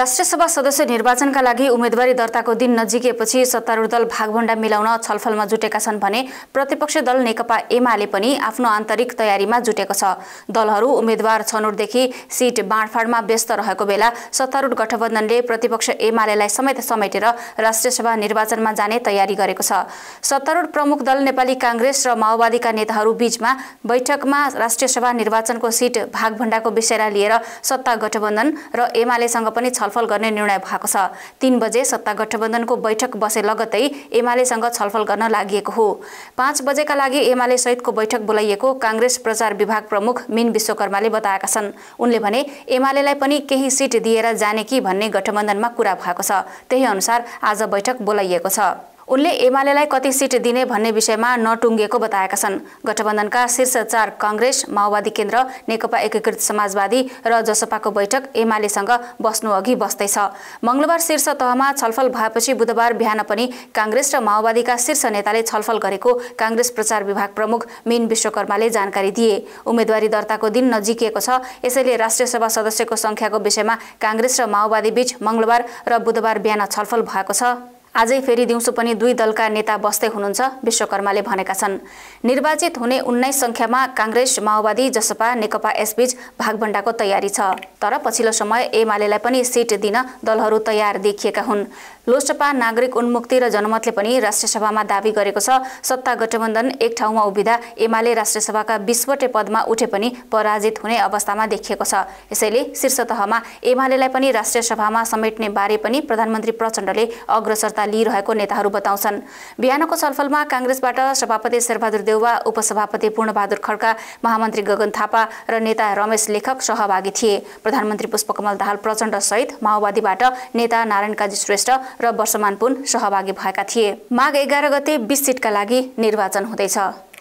सभा सदस्य निर्वाचनका लागि उम्मेदवारी दर्ताको दिन नजिकेपछि सत्तारूढ दल भागभण्डा मिलाउन छलफलमा जुटेका छन् भने प्रतिपक्ष दल नेकपा एमाले पनि आफ्नो आन्तरिक तयारीमा जुटेको छ दलहरू उम्मेद्वार छनौटदेखि सिट बाँडफाँडमा व्यस्त रहेको बेला सत्तारूढ गठबन्धनले प्रतिपक्ष एमालेलाई समेत समेटेर सभा निर्वाचनमा जाने तयारी गरेको छ सत्तारूढ प्रमुख दल नेपाली काङ्ग्रेस र माओवादीका नेताहरू बीचमा बैठकमा राष्ट्रियसभा निर्वाचनको सिट भागभण्डाको विषयलाई लिएर सत्ता गठबन्धन र एमालेसँग पनि छलफल गर्ने निर्णय भएको छ तीन बजे सत्ता गठबन्धनको बैठक बसे लगतै एमालेसँग छलफल गर्न लागि हो पाँच बजेका लागि एमाले सहितको बैठक बोलाइएको काङ्ग्रेस प्रचार विभाग प्रमुख मिन विश्वकर्माले बताएका छन् उनले भने एमालेलाई पनि केही सिट दिएर जाने कि भन्ने गठबन्धनमा कुरा भएको छ त्यही अनुसार आज बैठक बोलाइएको छ उनले एमालेलाई कति सिट दिने भन्ने विषयमा नटुङ्गेको बताएका छन् गठबन्धनका शीर्ष चार कङ्ग्रेस माओवादी केन्द्र नेकपा एकीकृत समाजवादी र जसपाको बैठक एमालेसँग बस्नु अघि बस्दैछ मङ्गलबार शीर्ष तहमा छलफल भएपछि बुधबार बिहान पनि काङ्ग्रेस र माओवादीका शीर्ष नेताले छलफल गरेको काङ्ग्रेस प्रचार विभाग प्रमुख मिन विश्वकर्माले जानकारी दिए उम्मेद्वारी दर्ताको दिन नजिकिएको छ यसैले राष्ट्रिय सभा सदस्यको सङ्ख्याको विषयमा काङ्ग्रेस र माओवादी बीच मङ्गलबार र बुधबार बिहान छलफल भएको छ आजै फेरि दिउँसो पनि दुई दलका नेता बस्दै हुनुहुन्छ विश्वकर्माले भनेका छन् निर्वाचित हुने उन्नाइस सङ्ख्यामा काङ्ग्रेस माओवादी जसपा नेकपा यसबीच भागभण्डाको तयारी छ तर पछिल्लो समय एमालेलाई पनि सिट दिन दलहरू तयार देखिएका हुन् लोसपा नागरिक उन्मुक्ति र जनमतले पनि राष्ट्रियसभामा दावी गरेको छ सत्ता गठबन्धन एक ठाउँमा उभिँदा एमाले राष्ट्रियसभाका बिसवटै पदमा उठे पनि पराजित हुने अवस्थामा देखिएको छ यसैले शीर्ष तहमा एमालेलाई पनि राष्ट्रियसभामा समेट्ने बारे पनि प्रधानमन्त्री प्रचण्डले अग्रसरता लिइरहेको नेताहरू बताउँछन् बिहानको छलफलमा काङ्ग्रेसबाट सभापति शेरबहादुर देउवा उपसभापति पूर्णबहादुर खड्का महामन्त्री गगन थापा र नेता रमेश लेखक सहभागी थिए प्रधानमन्त्री पुष्पकमल दाहाल प्रचण्डसहित माओवादीबाट नेता नारायण काजी श्रेष्ठ र वर्षमान पुन सहभागी भएका थिए माघ एघार गते बिस सिटका लागि निर्वाचन हुँदैछ